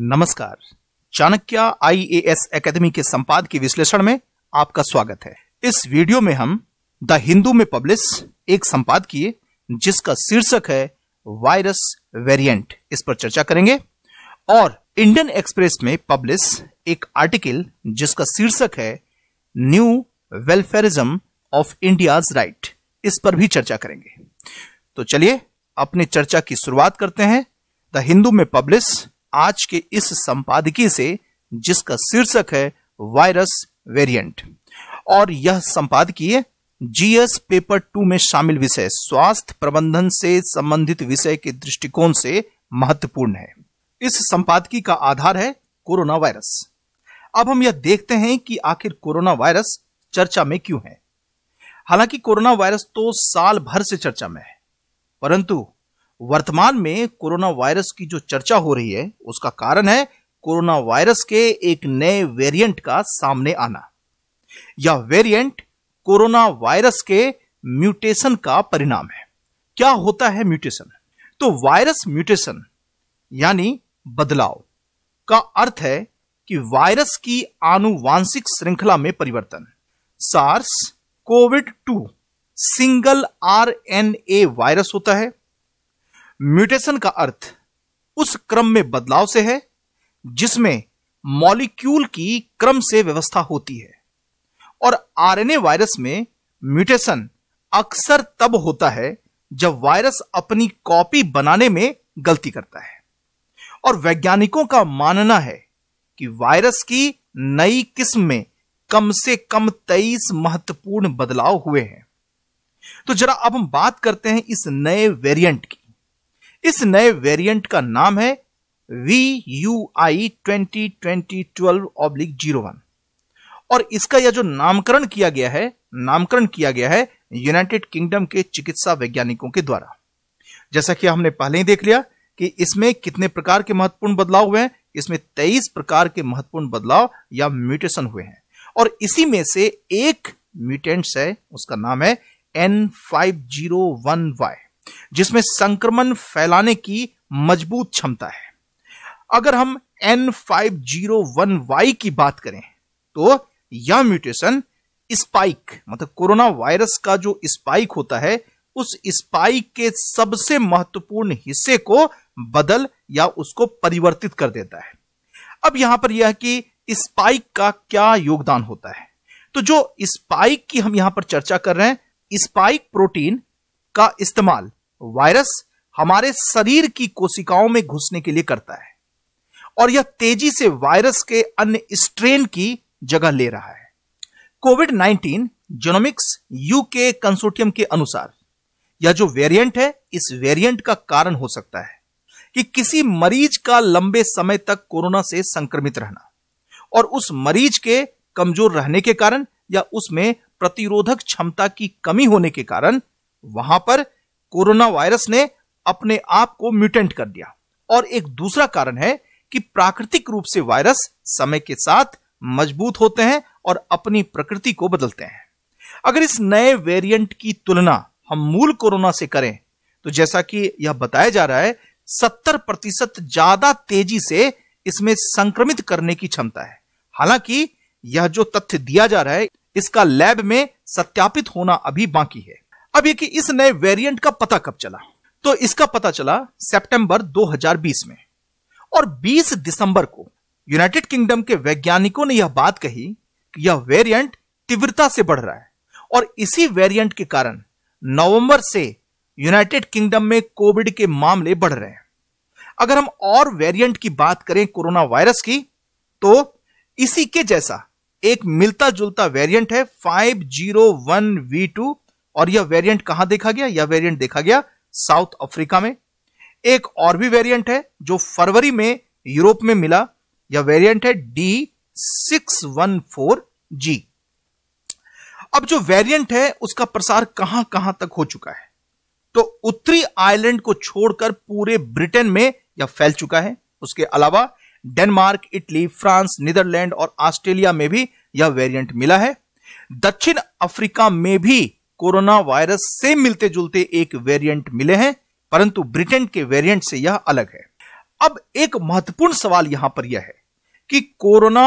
नमस्कार Chanakya IAS academy के संपाद के विश्लेषण में आपका स्वागत है इस वीडियो में हम द हिंदू में पब्लिश एक संपाद किए जिसका शीर्षक है वायरस वेरिएंट इस पर चर्चा करेंगे और इंडियन एक्सप्रेस में पब्लिश एक आर्टिकल जिसका शीर्षक है new welfarism of India's right इस पर भी चर्चा करेंगे तो चलिए अपने चर्चा की शुरुआत करते हैं द हिंदू में पब्लिश आज के इस संपादकीय से जिसका शीर्षक है वायरस वेरिएंट और यह संपादकीय जीएस पेपर टू में शामिल विषय स्वास्थ्य प्रबंधन से संबंधित विषय के दृष्टिकोण से महत्वपूर्ण है इस संपादकीय का आधार है कोरोना वायरस अब हम यह देखते हैं कि आखिर कोरोना वायरस चर्चा में क्यों है हालांकि कोरोना वायरस तो साल भर से चर्चा में है परंतु वर्तमान में कोरोना वायरस की जो चर्चा हो रही है उसका कारण है कोरोना वायरस के एक नए वेरिएंट का सामने आना यह वेरिएंट कोरोना वायरस के म्यूटेशन का परिणाम है क्या होता है म्यूटेशन तो वायरस म्यूटेशन यानी बदलाव का अर्थ है कि वायरस की आनुवांशिक श्रृंखला में परिवर्तन SARS Covid two single RNA virus होता है म्यूटेशन का अर्थ उस क्रम में बदलाव से है जिसमें मॉलिक्यूल की क्रम से व्यवस्था होती है और आरएनए वायरस में म्यूटेशन अक्सर तब होता है जब वायरस अपनी कॉपी बनाने में गलती करता है और वैज्ञानिकों का मानना है कि वायरस की नई किस्म में कम से कम 23 महत्वपूर्ण बदलाव हुए हैं तो जरा अब हम बात करते हैं इस नए वेरिएंट की इस नए वेरिएंट का नाम है V U I twenty twenty twelve oblique zero one और इसका यह जो नामकरण किया गया है नामकरण किया गया है यूनाइटेड किंगडम के चिकित्सा वैज्ञानिकों के द्वारा जैसा कि हमने पहले ही देख लिया कि इसमें कितने प्रकार के महत्वपूर्ण बदलाव हुए हैं इसमें तेईस प्रकार के महत्वपूर्ण बदलाव या म्यूटेशन हुए हैं और इसी में से एक म्यूटेंट्स है उसका नाम है N five zero one Y जिसमें संक्रमण फैलाने की मजबूत क्षमता है अगर हम N five zero one Y की बात करें तो यह म्यूटेशन स्पाइक मतलब कोरोना वायरस का जो स्पाइक होता है उस स्पाइक के सबसे महत्वपूर्ण हिस्से को बदल या उसको परिवर्तित कर देता है अब यहां पर यह कि स्पाइक का क्या योगदान होता है तो जो स्पाइक की हम यहां पर चर्चा कर रहे हैं स्पाइक प्रोटीन का इस्तेमाल वायरस हमारे शरीर की कोशिकाओं में घुसने के लिए करता है और यह तेजी से वायरस के अन्य स्ट्रेन की जगह ले रहा है कोविड 19 जोनोमिक्स यूके के कंसोर्टियम के अनुसार यह जो वेरिएंट है इस वेरिएंट का कारण हो सकता है कि किसी मरीज का लंबे समय तक कोरोना से संक्रमित रहना और उस मरीज के कमजोर रहने के कारण या उसमें प्रतिरोधक क्षमता की कमी होने के कारण वहां पर कोरोना वायरस ने अपने आप को म्यूटेंट कर दिया और एक दूसरा कारण है कि प्राकृतिक रूप से वायरस समय के साथ मजबूत होते हैं और अपनी प्रकृति को बदलते हैं अगर इस नए वेरिएंट की तुलना हम मूल कोरोना से करें तो जैसा कि यह बताया जा रहा है सत्तर प्रतिशत ज्यादा तेजी से इसमें संक्रमित करने की क्षमता है हालांकि यह जो तथ्य दिया जा रहा है इसका लैब में सत्यापित होना अभी बाकी है अब ये कि इस नए वेरिएंट का पता कब चला तो इसका पता चला सितंबर 2020 में और 20 दिसंबर को यूनाइटेड किंगडम के वैज्ञानिकों ने यह बात कही कि यह वेरिएंट तीव्रता से बढ़ रहा है और इसी वेरिएंट के कारण नवंबर से यूनाइटेड किंगडम में कोविड के मामले बढ़ रहे हैं अगर हम और वेरिएंट की बात करें कोरोना वायरस की तो इसी के जैसा एक मिलता जुलता वेरिएंट है फाइव जीरो और यह वेरिएंट कहां देखा गया यह वेरिएंट देखा गया साउथ अफ्रीका में एक और भी वेरिएंट है जो फरवरी में यूरोप में मिला यह वेरिएंट है D six one four G अब जो वेरिएंट है उसका प्रसार कहां कहां तक हो चुका है तो उत्तरी आयरलैंड को छोड़कर पूरे ब्रिटेन में यह फैल चुका है उसके अलावा डेनमार्क इटली फ्रांस नीदरलैंड और ऑस्ट्रेलिया में भी यह वेरिएंट मिला है दक्षिण अफ्रीका में भी कोरोना वायरस से मिलते जुलते एक वेरिएंट मिले हैं परंतु ब्रिटेन के वेरिएंट से यह अलग है अब एक महत्वपूर्ण सवाल यहां पर यह है कि कोरोना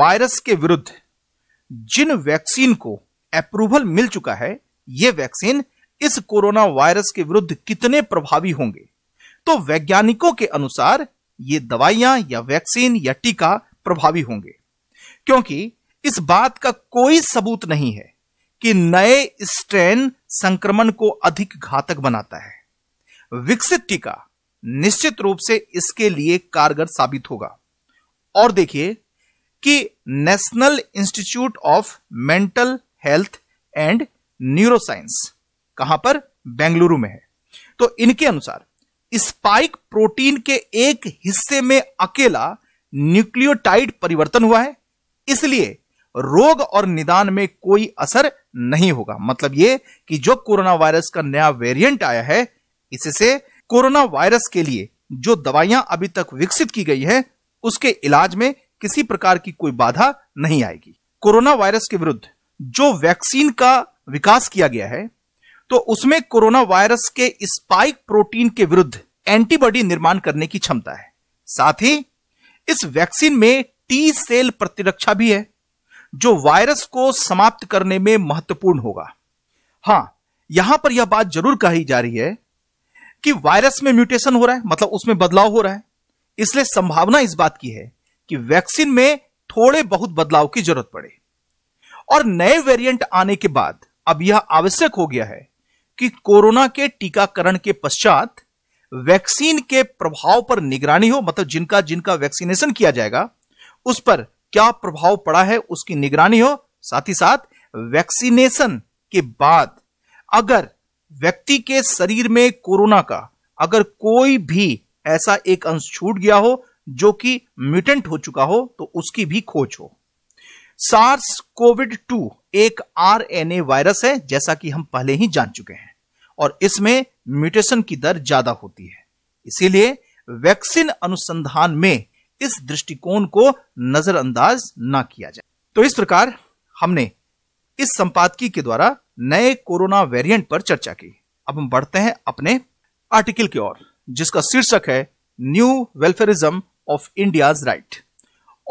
वायरस के विरुद्ध जिन वैक्सीन को अप्रूवल मिल चुका है यह वैक्सीन इस कोरोना वायरस के विरुद्ध कितने प्रभावी होंगे तो वैज्ञानिकों के अनुसार ये दवाइयां या वैक्सीन या टीका प्रभावी होंगे क्योंकि इस बात का कोई सबूत नहीं है कि नए स्ट्रेन संक्रमण को अधिक घातक बनाता है विकसित टीका निश्चित रूप से इसके लिए कारगर साबित होगा और देखिए कि National Institute of Mental Health and Neuroscience कहां पर बेंगलुरु में है तो इनके अनुसार स्पाइक प्रोटीन के एक हिस्से में अकेला न्यूक्लियोटाइड परिवर्तन हुआ है इसलिए रोग और निदान में कोई असर नहीं होगा मतलब ये कि जो कोरोना वायरस का नया वेरिएंट आया है इससे कोरोना वायरस के लिए जो दवाइयां अभी तक विकसित की गई है उसके इलाज में किसी प्रकार की कोई बाधा नहीं आएगी कोरोना वायरस के विरुद्ध जो वैक्सीन का विकास किया गया है तो उसमें कोरोना वायरस के स्पाइक प्रोटीन के विरुद्ध एंटीबॉडी निर्माण करने की क्षमता है साथ ही इस वैक्सीन में टी सेल प्रतिरक्षा भी है जो वायरस को समाप्त करने में महत्वपूर्ण होगा हां यहां पर यह बात जरूर कही जा रही है कि वायरस में म्यूटेशन हो रहा है मतलब उसमें बदलाव हो रहा है इसलिए संभावना इस बात की है कि वैक्सीन में थोड़े बहुत बदलाव की जरूरत पड़े और नए वेरिएंट आने के बाद अब यह आवश्यक हो गया है कि कोरोना के टीकाकरण के पश्चात वैक्सीन के प्रभाव पर निगरानी हो मतलब जिनका जिनका वैक्सीनेशन किया जाएगा उस पर क्या प्रभाव पड़ा है उसकी निगरानी हो साथ ही साथ वैक्सीनेशन के बाद अगर व्यक्ति के शरीर में कोरोना का अगर कोई भी ऐसा एक अंश छूट गया हो जो कि म्यूटेंट हो चुका हो तो उसकी भी खोज हो सार्स कोविड टू एक आरएनए वायरस है जैसा कि हम पहले ही जान चुके हैं और इसमें म्यूटेशन की दर ज्यादा होती है इसीलिए वैक्सीन अनुसंधान में इस दृष्टिकोण को नजरअंदाज ना किया जाए तो इस प्रकार हमने इस संपादकीय के द्वारा नए कोरोना वेरिएंट पर चर्चा की अब हम बढ़ते हैं अपने आर्टिकल की ओर जिसका शीर्षक है new welfarism of India's right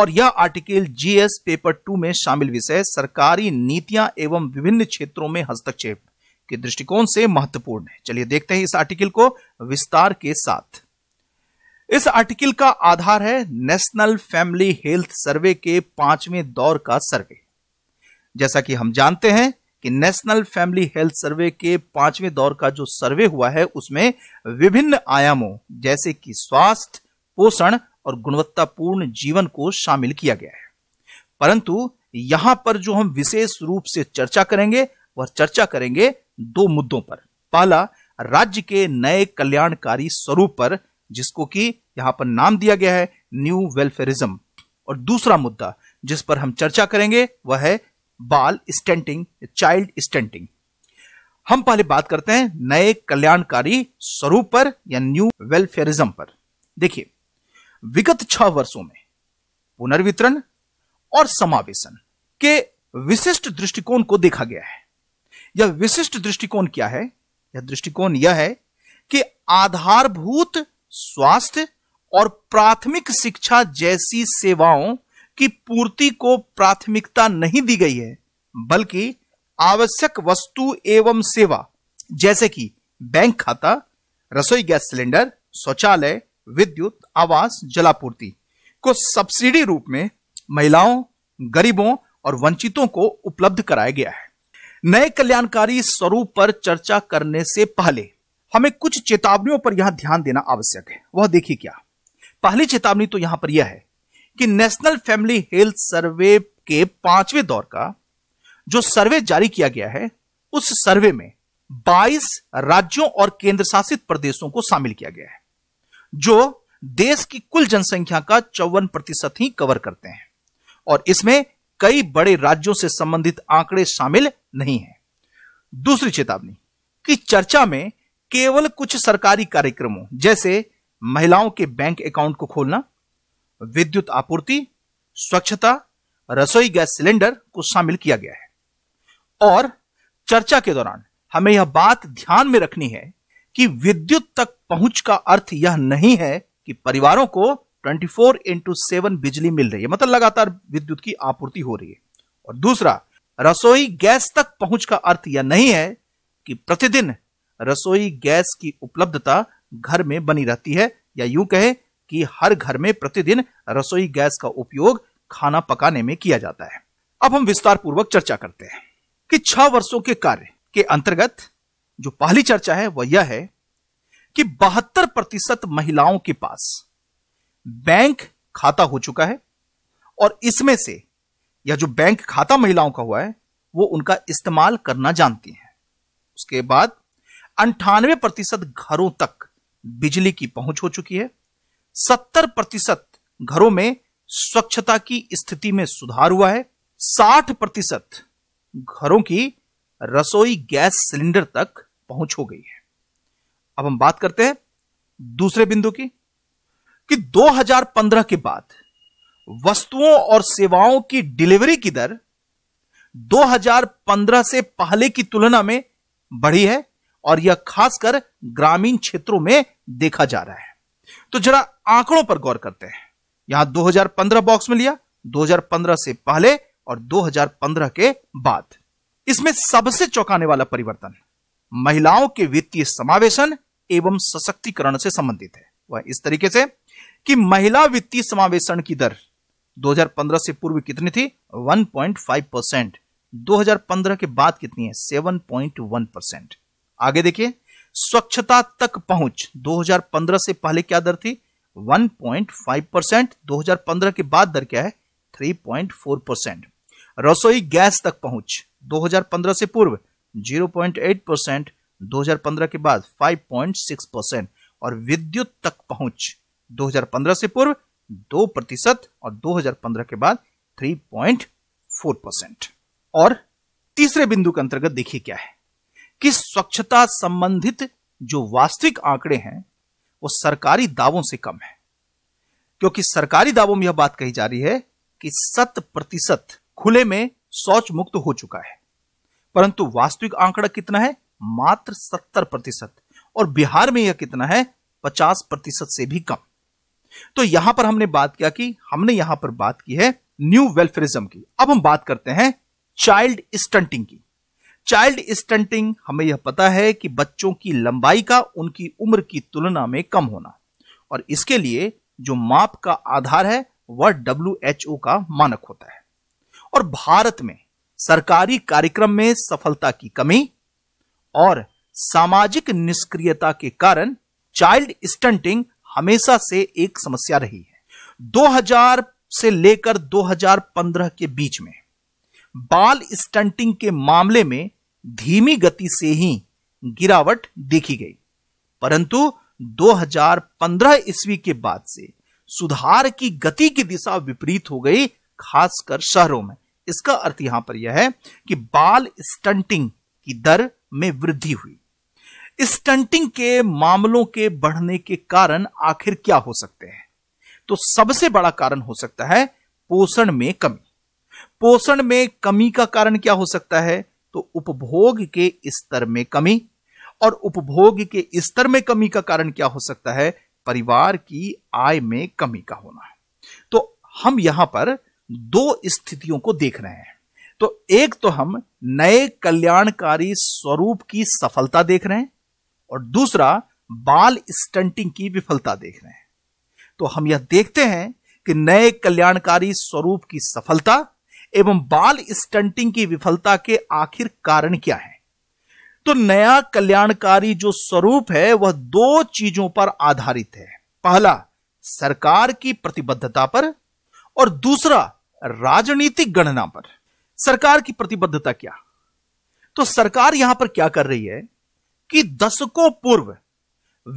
और यह आर्टिकल जीएस पेपर टू में शामिल विषय सरकारी नीतियां एवं विभिन्न क्षेत्रों में हस्तक्षेप के दृष्टिकोण से महत्वपूर्ण है चलिए देखते हैं इस आर्टिकल को विस्तार के साथ इस आर्टिकल का आधार है नेशनल फैमिली हेल्थ सर्वे के पांचवें दौर का सर्वे जैसा कि हम जानते हैं कि नेशनल फैमिली हेल्थ सर्वे के पांचवें दौर का जो सर्वे हुआ है उसमें विभिन्न आयामों जैसे कि स्वास्थ्य पोषण और गुणवत्तापूर्ण जीवन को शामिल किया गया है परंतु यहां पर जो हम विशेष रूप से चर्चा करेंगे वह चर्चा करेंगे दो मुद्दों पर पहला राज्य के नए कल्याणकारी स्वरूप पर जिसको कि यहां पर नाम दिया गया है न्यू वेलफेयरिज्म और दूसरा मुद्दा जिस पर हम चर्चा करेंगे वह है बाल स्टेंटिंग चाइल्ड स्टेंटिंग हम पहले बात करते हैं नए कल्याणकारी स्वरूप पर या न्यू वेलफेयरिज्म पर देखिए विगत छह वर्षों में पुनर्वितरण और समावेशन के विशिष्ट दृष्टिकोण को देखा गया है यह विशिष्ट दृष्टिकोण क्या है यह दृष्टिकोण यह है कि आधारभूत स्वास्थ्य और प्राथमिक शिक्षा जैसी सेवाओं की पूर्ति को प्राथमिकता नहीं दी गई है बल्कि आवश्यक वस्तु एवं सेवा जैसे कि बैंक खाता रसोई गैस सिलेंडर शौचालय विद्युत आवास जलापूर्ति को सब्सिडी रूप में महिलाओं गरीबों और वंचितों को उपलब्ध कराया गया है नए कल्याणकारी स्वरूप पर चर्चा करने से पहले हमें कुछ चेतावनियों पर यहां ध्यान देना आवश्यक है वह देखिए क्या पहली चेतावनी तो यहां पर यह है कि नेशनल फैमिली हेल्थ सर्वे के पांचवें दौर का जो सर्वे जारी किया गया है उस सर्वे में 22 राज्यों और केंद्र शासित प्रदेशों को शामिल किया गया है जो देश की कुल जनसंख्या का चौवन प्रतिशत ही कवर करते हैं और इसमें कई बड़े राज्यों से संबंधित आंकड़े शामिल नहीं हैं। दूसरी चेतावनी कि चर्चा में केवल कुछ सरकारी कार्यक्रमों जैसे महिलाओं के बैंक अकाउंट को खोलना विद्युत आपूर्ति स्वच्छता रसोई गैस सिलेंडर को शामिल किया गया है और चर्चा के दौरान हमें यह बात ध्यान में रखनी है कि विद्युत तक पहुंच का अर्थ यह नहीं है कि परिवारों को 24 फोर इंटू सेवन बिजली मिल रही है मतलब लगातार विद्युत की आपूर्ति हो रही है और दूसरा रसोई गैस तक पहुंच का अर्थ यह नहीं है कि प्रतिदिन रसोई गैस की उपलब्धता घर में बनी रहती है या यूं कहें कि हर घर में प्रतिदिन रसोई गैस का उपयोग खाना पकाने में किया जाता है अब हम विस्तार पूर्वक चर्चा करते हैं कि छह वर्षों के कार्य के अंतर्गत जो पहली चर्चा है वह यह है कि बहत्तर प्रतिशत महिलाओं के पास बैंक खाता हो चुका है और इसमें से यह जो बैंक खाता महिलाओं का हुआ है वो उनका इस्तेमाल करना जानती हैं उसके बाद अंठानवे प्रतिशत घरों तक बिजली की पहुंच हो चुकी है सत्तर प्रतिशत घरों में स्वच्छता की स्थिति में सुधार हुआ है साठ प्रतिशत घरों की रसोई गैस सिलेंडर तक पहुंच हो गई है अब हम बात करते हैं दूसरे बिंदु की कि 2015 के बाद वस्तुओं और सेवाओं की डिलीवरी की दर 2015 से पहले की तुलना में बढ़ी है और यह खासकर ग्रामीण क्षेत्रों में देखा जा रहा है तो जरा आंकड़ों पर गौर करते हैं यहां 2015 बॉक्स में लिया 2015 से पहले और 2015 के बाद इसमें सबसे चौंकाने वाला परिवर्तन महिलाओं के वित्तीय समावेशन एवं सशक्तिकरण से संबंधित है वह इस तरीके से कि महिला वित्तीय समावेशन की दर 2015 से पूर्व कितनी थी 1.5 परसेंट दो के बाद कितनी है 7.1 परसेंट आगे देखिए स्वच्छता तक पहुंच 2015 से पहले क्या दर थी 1.5 परसेंट दो के बाद दर क्या है 3.4 परसेंट रसोई गैस तक पहुंच 2015 से पूर्व 0.8 परसेंट दो के बाद 5.6 परसेंट और विद्युत तक पहुंच 2015 से पूर्व 2 प्रतिशत और 2015 के बाद 3.4 परसेंट और तीसरे बिंदु के अंतर्गत देखिए क्या है कि स्वच्छता संबंधित जो वास्तविक आंकड़े हैं वो सरकारी दावों से कम है क्योंकि सरकारी दावों में यह बात कही जा रही है कि शत प्रतिशत खुले में शौच मुक्त हो चुका है परंतु वास्तविक आंकड़ा कितना है मात्र सत्तर प्रतिशत और बिहार में यह कितना है पचास प्रतिशत से भी कम तो यहां पर हमने बात किया कि हमने यहां पर बात की है न्यू वेलफेयरिज्म की अब हम बात करते हैं चाइल्ड स्टंटिंग की चाइल्ड स्टंटिंग हमें यह पता है कि बच्चों की लंबाई का उनकी उम्र की तुलना में कम होना और इसके लिए जो माप का आधार है वह डब्ल्यू का मानक होता है और भारत में सरकारी कार्यक्रम में सफलता की कमी और सामाजिक निष्क्रियता के कारण चाइल्ड स्टंटिंग हमेशा से एक समस्या रही है 2000 से लेकर 2015 के बीच में बाल स्टंटिंग के मामले में धीमी गति से ही गिरावट देखी गई परंतु 2015 ईस्वी के बाद से सुधार की गति की दिशा विपरीत हो गई खासकर शहरों में इसका अर्थ यहां पर यह है कि बाल स्टंटिंग की दर में वृद्धि हुई स्टंटिंग के मामलों के बढ़ने के कारण आखिर क्या हो सकते हैं तो सबसे बड़ा कारण हो सकता है पोषण में कमी पोषण में कमी का कारण क्या हो सकता है तो उपभोग के स्तर में कमी और उपभोग के स्तर में कमी का कारण क्या हो सकता है परिवार की आय में कमी का होना है तो हम यहां पर दो स्थितियों को देख रहे हैं तो एक तो हम नए कल्याणकारी स्वरूप की सफलता देख रहे हैं और दूसरा बाल स्टंटिंग की विफलता देख रहे हैं तो हम यह देखते हैं कि नए कल्याणकारी स्वरूप की सफलता एवं बाल स्टंटिंग की विफलता के आखिर कारण क्या है तो नया कल्याणकारी जो स्वरूप है वह दो चीजों पर आधारित है पहला सरकार की प्रतिबद्धता पर और दूसरा राजनीतिक गणना पर सरकार की प्रतिबद्धता क्या तो सरकार यहां पर क्या कर रही है कि दशकों पूर्व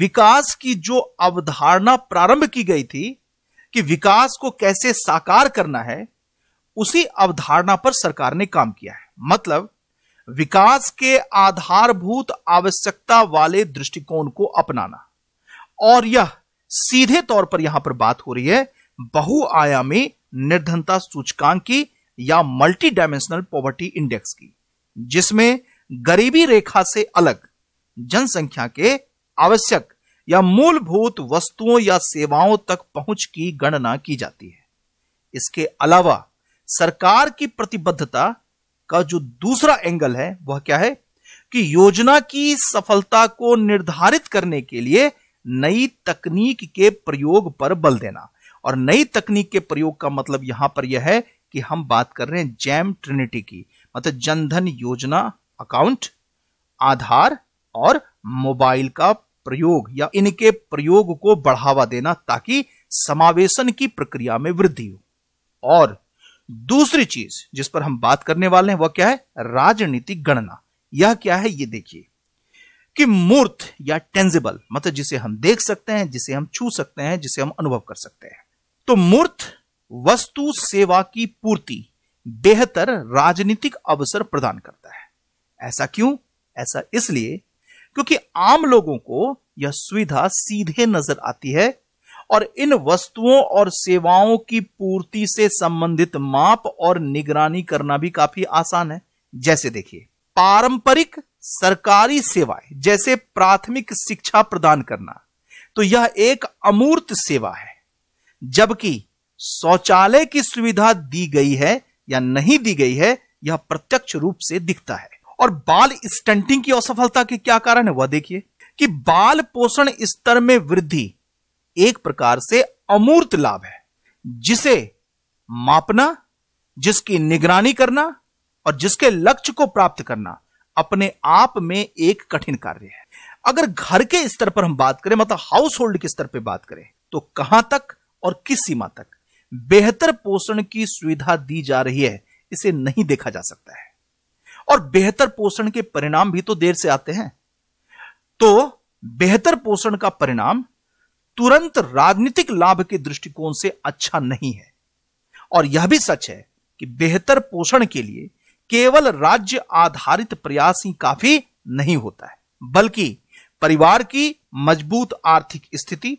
विकास की जो अवधारणा प्रारंभ की गई थी कि विकास को कैसे साकार करना है उसी अवधारणा पर सरकार ने काम किया है मतलब विकास के आधारभूत आवश्यकता वाले दृष्टिकोण को अपनाना और यह सीधे तौर पर यहां पर बात हो रही है बहुआयामी निर्धनता सूचकांक की या मल्टी डायमेंशनल पॉवर्टी इंडेक्स की जिसमें गरीबी रेखा से अलग जनसंख्या के आवश्यक या मूलभूत वस्तुओं या सेवाओं तक पहुंच की गणना की जाती है इसके अलावा सरकार की प्रतिबद्धता का जो दूसरा एंगल है वह क्या है कि योजना की सफलता को निर्धारित करने के लिए नई तकनीक के प्रयोग पर बल देना और नई तकनीक के प्रयोग का मतलब यहां पर यह है कि हम बात कर रहे हैं जैम ट्रिनिटी की मतलब जनधन योजना अकाउंट आधार और मोबाइल का प्रयोग या इनके प्रयोग को बढ़ावा देना ताकि समावेशन की प्रक्रिया में वृद्धि हो और दूसरी चीज जिस पर हम बात करने वाले हैं वह क्या है राजनीतिक गणना यह क्या है ये देखिए कि मूर्त या टेंजिबल मतलब जिसे हम देख सकते हैं जिसे हम छू सकते हैं जिसे हम अनुभव कर सकते हैं तो मूर्त वस्तु सेवा की पूर्ति बेहतर राजनीतिक अवसर प्रदान करता है ऐसा क्यों ऐसा इसलिए क्योंकि आम लोगों को यह सुविधा सीधे नजर आती है और इन वस्तुओं और सेवाओं की पूर्ति से संबंधित माप और निगरानी करना भी काफी आसान है जैसे देखिए पारंपरिक सरकारी सेवाएं जैसे प्राथमिक शिक्षा प्रदान करना तो यह एक अमूर्त सेवा है जबकि शौचालय की सुविधा दी गई है या नहीं दी गई है यह प्रत्यक्ष रूप से दिखता है और बाल स्टंटिंग की असफलता के क्या कारण है वह देखिए कि बाल पोषण स्तर में वृद्धि एक प्रकार से अमूर्त लाभ है जिसे मापना जिसकी निगरानी करना और जिसके लक्ष्य को प्राप्त करना अपने आप में एक कठिन कार्य है अगर घर के स्तर पर हम बात करें मतलब हाउस होल्ड के स्तर पर बात करें तो कहां तक और किस सीमा तक बेहतर पोषण की सुविधा दी जा रही है इसे नहीं देखा जा सकता है और बेहतर पोषण के परिणाम भी तो देर से आते हैं तो बेहतर पोषण का परिणाम तुरंत राजनीतिक लाभ के दृष्टिकोण से अच्छा नहीं है और यह भी सच है कि बेहतर पोषण के लिए केवल राज्य आधारित प्रयास ही काफी नहीं होता है बल्कि परिवार की मजबूत आर्थिक स्थिति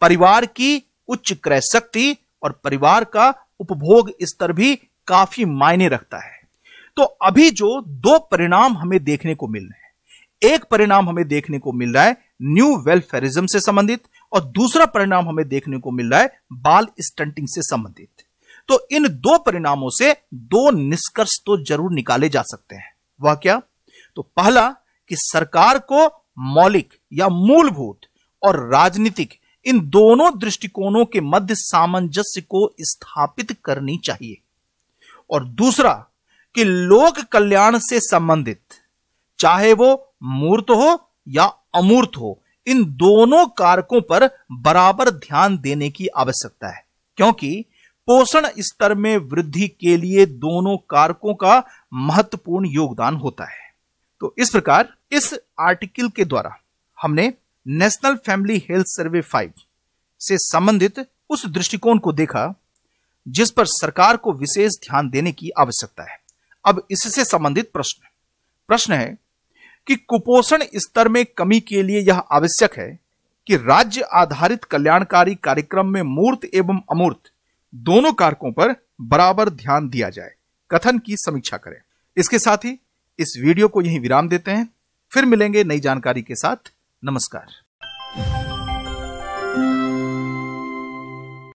परिवार की उच्च क्रय शक्ति और परिवार का उपभोग स्तर भी काफी मायने रखता है तो अभी जो दो परिणाम हमें देखने को मिल रहे हैं एक परिणाम हमें देखने को मिल रहा है न्यू वेलफेयरिज्म से संबंधित और दूसरा परिणाम हमें देखने को मिल रहा है बाल स्टंटिंग से संबंधित तो इन दो परिणामों से दो निष्कर्ष तो जरूर निकाले जा सकते हैं वह क्या तो पहला कि सरकार को मौलिक या मूलभूत और राजनीतिक इन दोनों दृष्टिकोणों के मध्य सामंजस्य को स्थापित करनी चाहिए और दूसरा कि लोक कल्याण से संबंधित चाहे वो मूर्त हो या अमूर्त हो इन दोनों कारकों पर बराबर ध्यान देने की आवश्यकता है क्योंकि पोषण स्तर में वृद्धि के लिए दोनों कारकों का महत्वपूर्ण योगदान होता है तो इस प्रकार इस आर्टिकल के द्वारा हमने national family health survey five से संबंधित उस दृष्टिकोण को देखा जिस पर सरकार को विशेष ध्यान देने की आवश्यकता है अब इससे संबंधित प्रश्न प्रश्न है कि कुपोषण स्तर में कमी के लिए यह आवश्यक है कि राज्य आधारित कल्याणकारी कार्यक्रम में मूर्त एवं अमूर्त दोनों कारकों पर बराबर ध्यान दिया जाए कथन की समीक्षा करें इसके साथ ही इस वीडियो को यही विराम देते हैं फिर मिलेंगे नई जानकारी के साथ नमस्कार